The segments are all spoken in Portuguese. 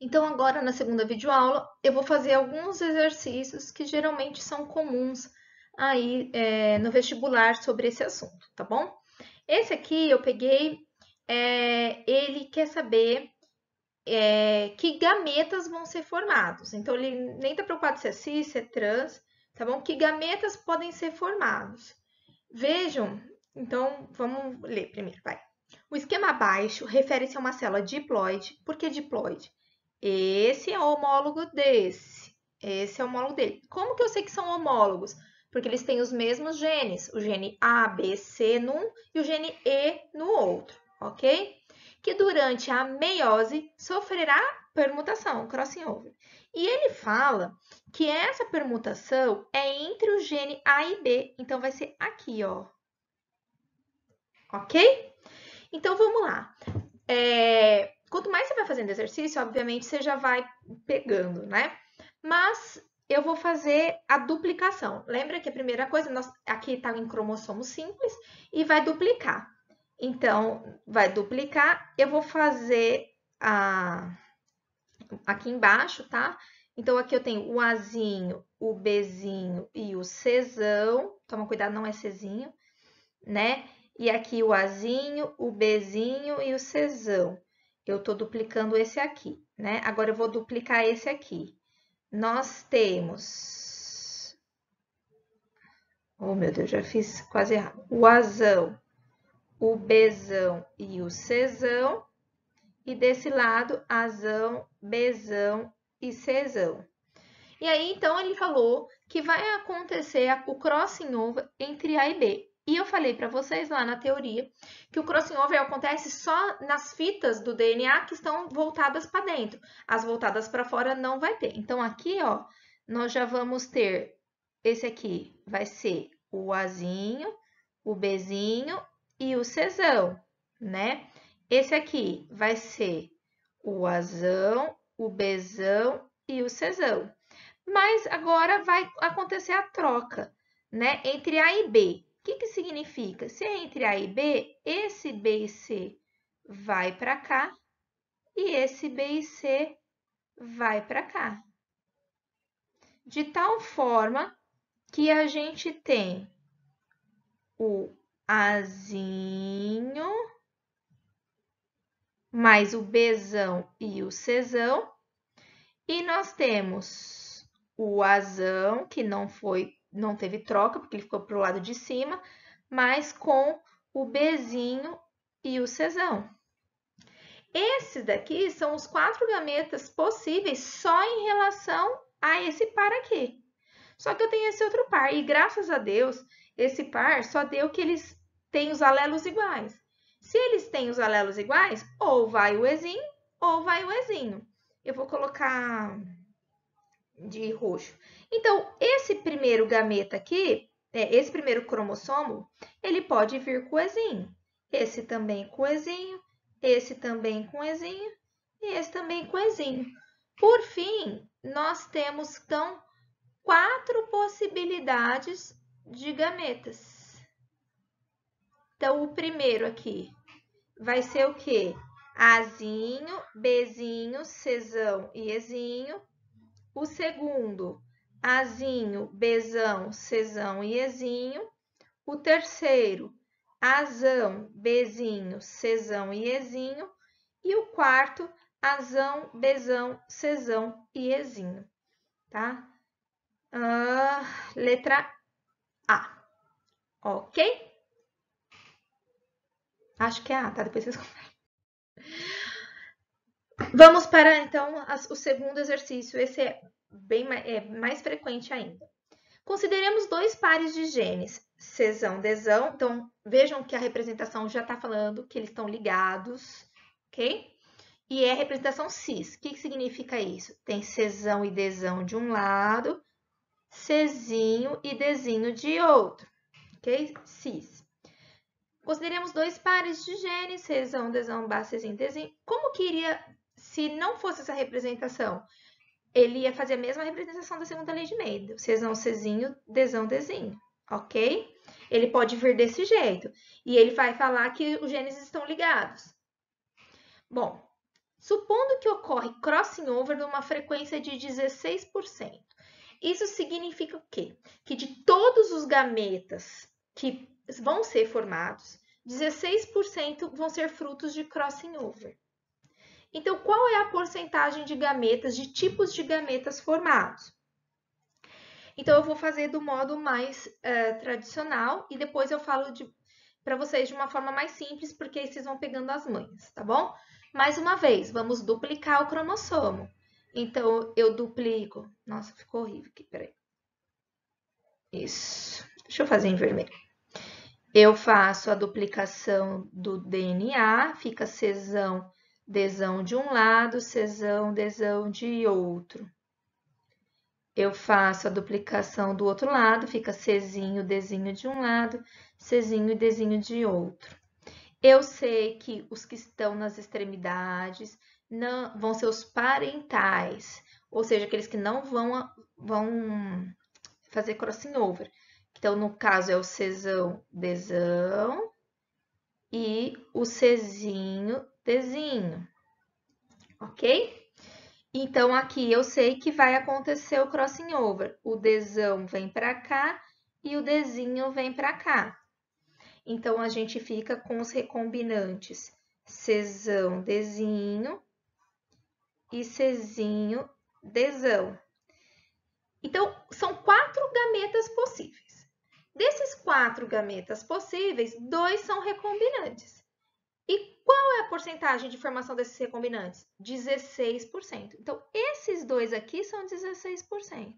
Então, agora na segunda videoaula, eu vou fazer alguns exercícios que geralmente são comuns aí é, no vestibular sobre esse assunto, tá bom? Esse aqui eu peguei, é, ele quer saber é, que gametas vão ser formados. Então, ele nem está preocupado se é cis, se é trans, tá bom? Que gametas podem ser formados. Vejam, então, vamos ler primeiro, vai. O esquema abaixo refere-se a uma célula diploide. Por que diploide? Esse é o homólogo desse. Esse é o homólogo dele. Como que eu sei que são homólogos? Porque eles têm os mesmos genes, o gene A, B, C num e o gene E no outro, ok? Que durante a meiose sofrerá permutação, crossing over. E ele fala que essa permutação é entre o gene A e B, então vai ser aqui, ó. Ok? Então, vamos lá. É, Quanto mais você vai fazendo exercício, obviamente você já vai pegando, né? Mas eu vou fazer a duplicação. Lembra que a primeira coisa, nós, aqui está em cromossomo simples e vai duplicar. Então, vai duplicar, eu vou fazer a... aqui embaixo, tá? Então, aqui eu tenho o Azinho, o Bzinho e o Czão. Toma cuidado, não é Czinho, né? E aqui o Azinho, o Bzinho e o Czão. Eu estou duplicando esse aqui, né? Agora eu vou duplicar esse aqui. Nós temos... Oh, meu Deus, já fiz quase errado. O azão, o bezão e o cesão. E desse lado, azão, bezão e cesão. E aí, então, ele falou que vai acontecer o crossing over entre A e B. E eu falei para vocês lá na teoria que o crossing over acontece só nas fitas do DNA que estão voltadas para dentro. As voltadas para fora não vai ter. Então, aqui, ó, nós já vamos ter esse aqui vai ser o Azinho, o Bzinho e o Czão, né? Esse aqui vai ser o Azão, o Bzão e o Czão. Mas agora vai acontecer a troca, né? Entre A e B que, que significa? Se é entre A e B, esse B e C vai para cá e esse B e C vai para cá. De tal forma que a gente tem o Azinho mais o Bzão e o Czão. E nós temos o Azão, que não foi não teve troca, porque ele ficou para o lado de cima, mas com o bezinho e o Czão. Esses daqui são os quatro gametas possíveis só em relação a esse par aqui. Só que eu tenho esse outro par, e graças a Deus, esse par só deu que eles têm os alelos iguais. Se eles têm os alelos iguais, ou vai o Ezinho, ou vai o Ezinho. Eu vou colocar de roxo. Então, esse primeiro gameta aqui, é, esse primeiro cromossomo, ele pode vir coesinho. Esse também coesinho, esse também coesinho e esse também coesinho. Por fim, nós temos, então, quatro possibilidades de gametas. Então, o primeiro aqui vai ser o quê? Azinho, Bzinho, Czão e Ezinho. O segundo, Azinho, Bezão, Cezão e Ezinho. O terceiro, Azão, Bezinho, Cezão e Ezinho. E o quarto, Azão, Bezão, Cezão e Ezinho, tá? Uh, letra A, ok? Acho que é A, tá? Depois vocês conferem. Vamos para então as, o segundo exercício. Esse é bem é mais frequente ainda. Consideremos dois pares de genes, cesão, desão. Então, vejam que a representação já está falando que eles estão ligados, ok? E é a representação cis. O que, que significa isso? Tem cesão e desão de um lado, cesinho e desinho de outro, ok? Cis. Consideremos dois pares de genes, cesão, desão, cesinho, desinho. Como que iria se não fosse essa representação, ele ia fazer a mesma representação da segunda lei de Neyde. Cesão, cesinho, desão, desinho, ok? Ele pode vir desse jeito. E ele vai falar que os genes estão ligados. Bom, supondo que ocorre crossing over numa frequência de 16%, isso significa o quê? Que de todos os gametas que vão ser formados, 16% vão ser frutos de crossing over. Então, qual é a porcentagem de gametas, de tipos de gametas formados? Então, eu vou fazer do modo mais uh, tradicional e depois eu falo para vocês de uma forma mais simples, porque aí vocês vão pegando as manhas, tá bom? Mais uma vez, vamos duplicar o cromossomo. Então, eu duplico... Nossa, ficou horrível aqui, peraí. Isso. Deixa eu fazer em vermelho. Eu faço a duplicação do DNA, fica cesão desão de um lado, cesão, desão de outro. Eu faço a duplicação do outro lado, fica cesinho, desinho de um lado, cesinho e desinho de outro. Eu sei que os que estão nas extremidades não, vão ser os parentais, ou seja, aqueles que não vão, vão fazer crossing over. Então, no caso, é o cesão, desão, e o Czinho, Dzinho, ok? Então, aqui eu sei que vai acontecer o crossing over. O Dzão vem para cá e o Dzinho vem para cá. Então, a gente fica com os recombinantes Czão, Dzinho e Czinho, Dzão. Então, são quatro gametas possíveis. Desses quatro gametas possíveis, dois são recombinantes. E qual é a porcentagem de formação desses recombinantes? 16%. Então, esses dois aqui são 16%.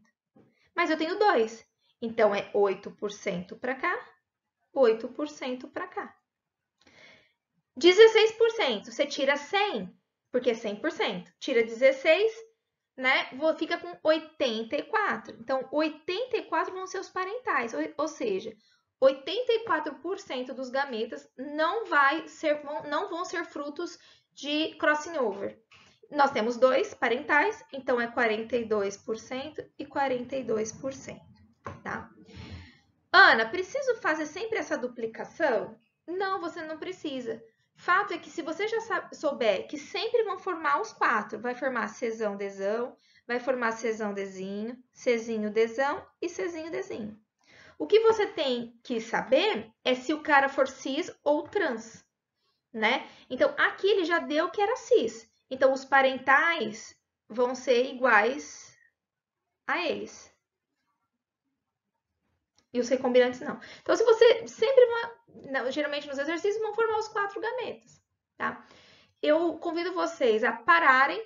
Mas eu tenho dois. Então, é 8% para cá, 8% para cá. 16%, você tira 100, porque é 100%. Tira 16, né, fica com 84. Então, 84 vão ser os parentais, ou, seja, 84% dos gametas não, vai ser, não vão ser frutos de crossing over. Nós temos dois parentais, então é 42% e 42%, tá? Ana, preciso fazer sempre essa duplicação? Não, você não precisa. Fato é que se você já souber que sempre vão formar os quatro, vai formar cesão, desão, vai formar cesão, desinho, cesinho desão e cesinho desinho. O que você tem que saber é se o cara for cis ou trans, né? Então, aqui ele já deu que era cis. Então, os parentais vão ser iguais a eles e os recombinantes não. Então, se você sempre, geralmente nos exercícios, vão formar os quatro gametas, tá? Eu convido vocês a pararem.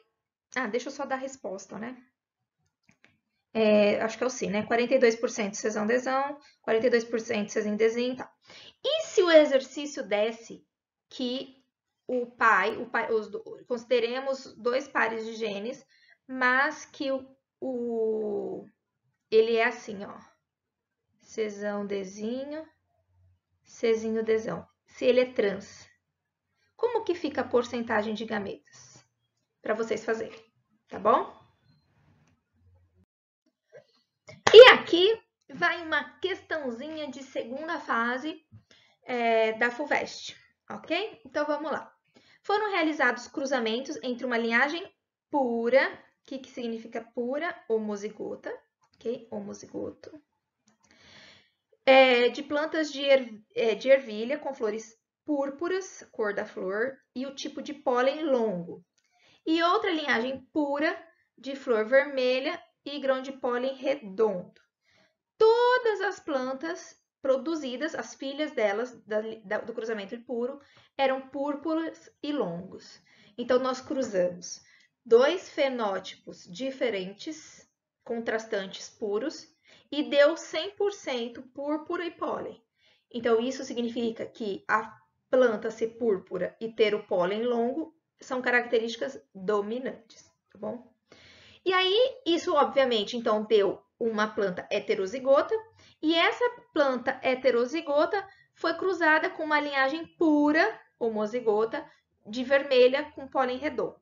Ah, deixa eu só dar a resposta, né? É, acho que é o sim, né? 42% cesão desão, 42% cesão desim, E se o exercício desse que o pai, o pai os, consideremos dois pares de genes, mas que o, o ele é assim, ó. Cesão, desinho, cesinho desão. Se ele é trans, como que fica a porcentagem de gametas? Para vocês fazerem, tá bom? E aqui vai uma questãozinha de segunda fase é, da FUVEST, ok? Então, vamos lá. Foram realizados cruzamentos entre uma linhagem pura, que, que significa pura, homozigota, ok? Homozigoto, é, de plantas de, é, de ervilha com flores púrpuras, cor da flor, e o tipo de pólen longo. E outra linhagem pura de flor vermelha e grão de pólen redondo. Todas as plantas produzidas, as filhas delas, da, da, do cruzamento puro, eram púrpuras e longos. Então, nós cruzamos dois fenótipos diferentes, contrastantes puros, e deu 100% púrpura e pólen. Então, isso significa que a planta ser púrpura e ter o pólen longo são características dominantes, tá bom? E aí, isso obviamente, então, deu uma planta heterozigota, e essa planta heterozigota foi cruzada com uma linhagem pura, homozigota, de vermelha com pólen redondo.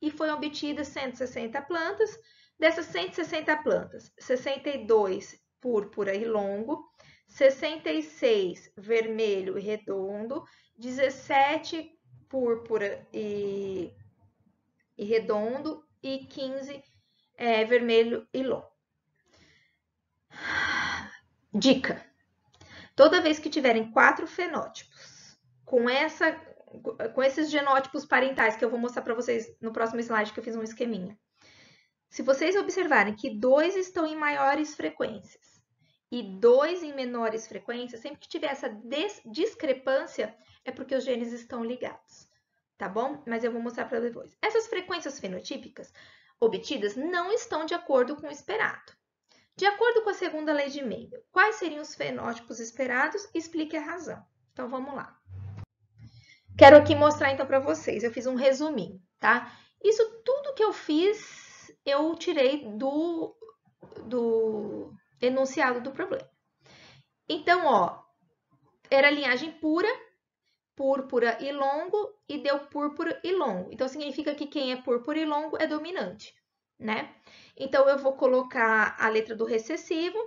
E foi obtida 160 plantas, Dessas 160 plantas, 62 púrpura e longo, 66 vermelho e redondo, 17 púrpura e, e redondo e 15 é, vermelho e longo. Dica: toda vez que tiverem quatro fenótipos com essa com esses genótipos parentais que eu vou mostrar para vocês no próximo slide que eu fiz um esqueminha. Se vocês observarem que dois estão em maiores frequências e dois em menores frequências, sempre que tiver essa discrepância, é porque os genes estão ligados, tá bom? Mas eu vou mostrar para depois. Essas frequências fenotípicas obtidas não estão de acordo com o esperado. De acordo com a segunda lei de Mendel, quais seriam os fenótipos esperados? Explique a razão. Então, vamos lá. Quero aqui mostrar, então, para vocês. Eu fiz um resuminho, tá? Isso tudo que eu fiz eu tirei do, do enunciado do problema. Então, ó, era linhagem pura, púrpura e longo, e deu púrpura e longo. Então, significa que quem é púrpura e longo é dominante, né? Então, eu vou colocar a letra do recessivo.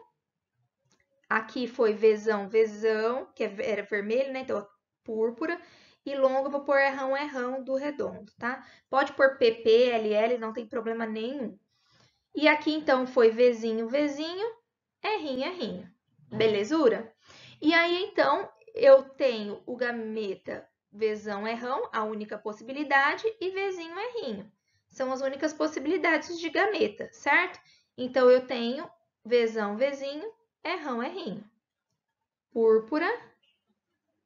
Aqui foi vezão, vezão, que é era vermelho, né? Então, púrpura. E longo eu vou pôr errão, errão do redondo, tá? Pode pôr PP, LL, não tem problema nenhum. E aqui, então, foi Vzinho, Vzinho, errinho errinho, Belezura? E aí, então, eu tenho o gameta Vzão, errão, a única possibilidade, e Vzinho, errinho. São as únicas possibilidades de gameta, certo? Então, eu tenho Vzão, Vzinho, errão, errinho. Púrpura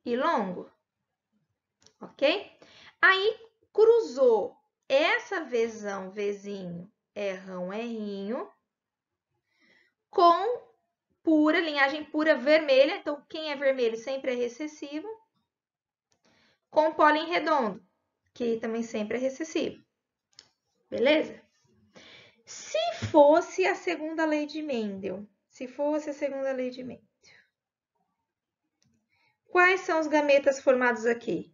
e longo ok? Aí, cruzou essa vezão, vezinho, errão, errinho, com pura, linhagem pura vermelha. Então, quem é vermelho sempre é recessivo. Com pólen redondo, que também sempre é recessivo. Beleza? Se fosse a segunda lei de Mendel, se fosse a segunda lei de Mendel, quais são os gametas formados aqui?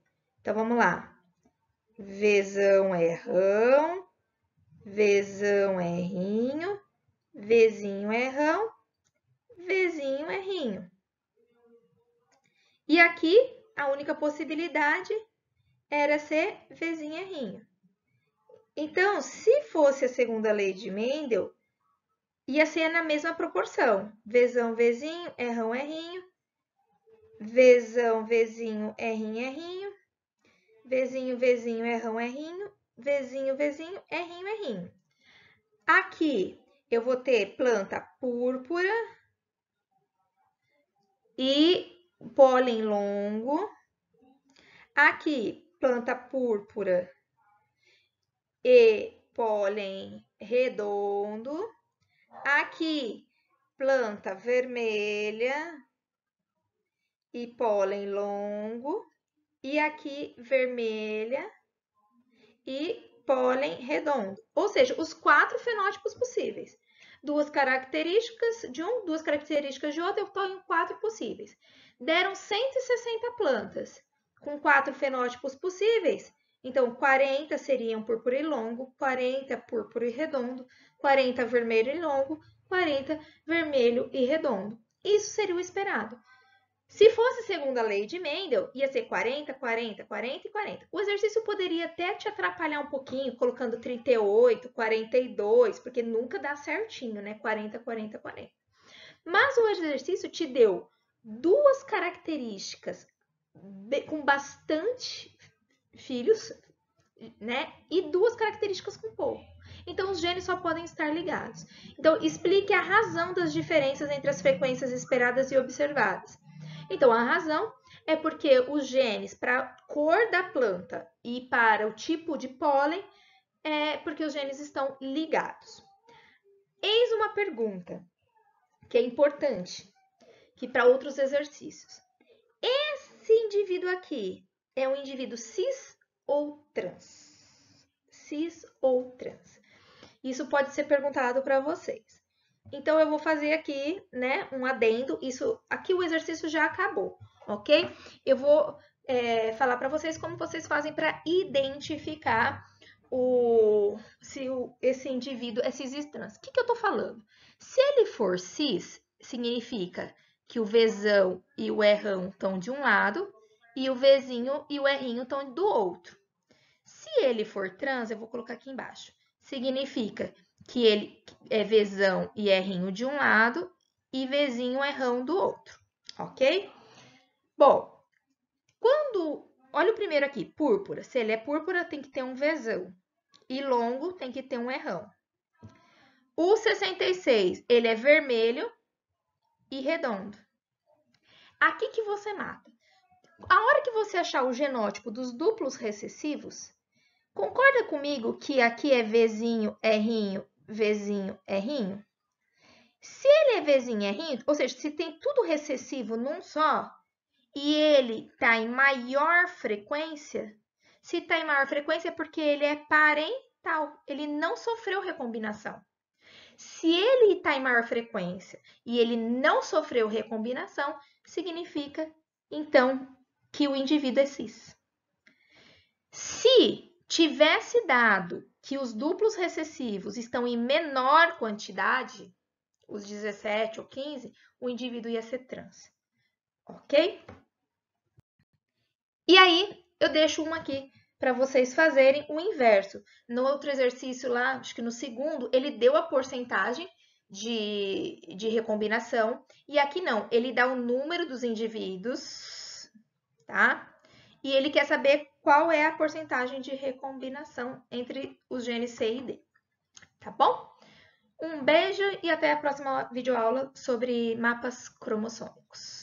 Então, vamos lá. Vzão é rão, Vzão é rinho, Vzinho é rão, Vzinho é rinho. E aqui, a única possibilidade era ser Vzinho é rinho. Então, se fosse a segunda lei de Mendel, ia ser na mesma proporção. Vzão, Vzinho, errão, é errinho. é rinho. Vzão, Vzinho, é rinho. É Vezinho, vezinho, errão, é errinho. É vezinho, vezinho, errinho, é errinho. Aqui eu vou ter planta púrpura e pólen longo. Aqui, planta púrpura e pólen redondo. Aqui, planta vermelha e pólen longo e aqui vermelha e pólen redondo. Ou seja, os quatro fenótipos possíveis. Duas características de um, duas características de outro, eu estou em quatro possíveis. Deram 160 plantas com quatro fenótipos possíveis. Então, 40 seriam púrpura e longo, 40 púrpura e redondo, 40 vermelho e longo, 40 vermelho e redondo. Isso seria o esperado. Se fosse segundo a lei de Mendel, ia ser 40, 40, 40 e 40. O exercício poderia até te atrapalhar um pouquinho, colocando 38, 42, porque nunca dá certinho, né? 40, 40, 40. Mas o exercício te deu duas características com bastante filhos, né? E duas características com pouco. Então, os genes só podem estar ligados. Então, explique a razão das diferenças entre as frequências esperadas e observadas. Então, a razão é porque os genes para a cor da planta e para o tipo de pólen é porque os genes estão ligados. Eis uma pergunta que é importante, que para outros exercícios. Esse indivíduo aqui é um indivíduo cis ou trans? Cis ou trans? Isso pode ser perguntado para vocês. Então, eu vou fazer aqui, né, um adendo. Isso, aqui o exercício já acabou, ok? Eu vou é, falar para vocês como vocês fazem para identificar o, se o, esse indivíduo é cis e trans. O que, que eu estou falando? Se ele for cis, significa que o Vzão e o errão estão de um lado e o Vzinho e o errinho estão do outro. Se ele for trans, eu vou colocar aqui embaixo, significa que ele é Vzão e é rinho de um lado e Vzinho é rão do outro, ok? Bom, quando... Olha o primeiro aqui, púrpura. Se ele é púrpura, tem que ter um Vzão. E longo tem que ter um errão. O 66, ele é vermelho e redondo. Aqui que você mata. A hora que você achar o genótipo dos duplos recessivos, concorda comigo que aqui é Vzinho, é Rinho vezinho é rinho? Se ele é vizinho é rinho, ou seja, se tem tudo recessivo num só, e ele está em maior frequência, se está em maior frequência é porque ele é parental, ele não sofreu recombinação. Se ele está em maior frequência e ele não sofreu recombinação, significa, então, que o indivíduo é cis. Se tivesse dado que os duplos recessivos estão em menor quantidade, os 17 ou 15, o indivíduo ia ser trans. Ok? E aí, eu deixo uma aqui para vocês fazerem o inverso. No outro exercício lá, acho que no segundo, ele deu a porcentagem de, de recombinação. E aqui não, ele dá o número dos indivíduos, tá? e ele quer saber qual é a porcentagem de recombinação entre os genes C e D. Tá bom? Um beijo e até a próxima videoaula sobre mapas cromossômicos.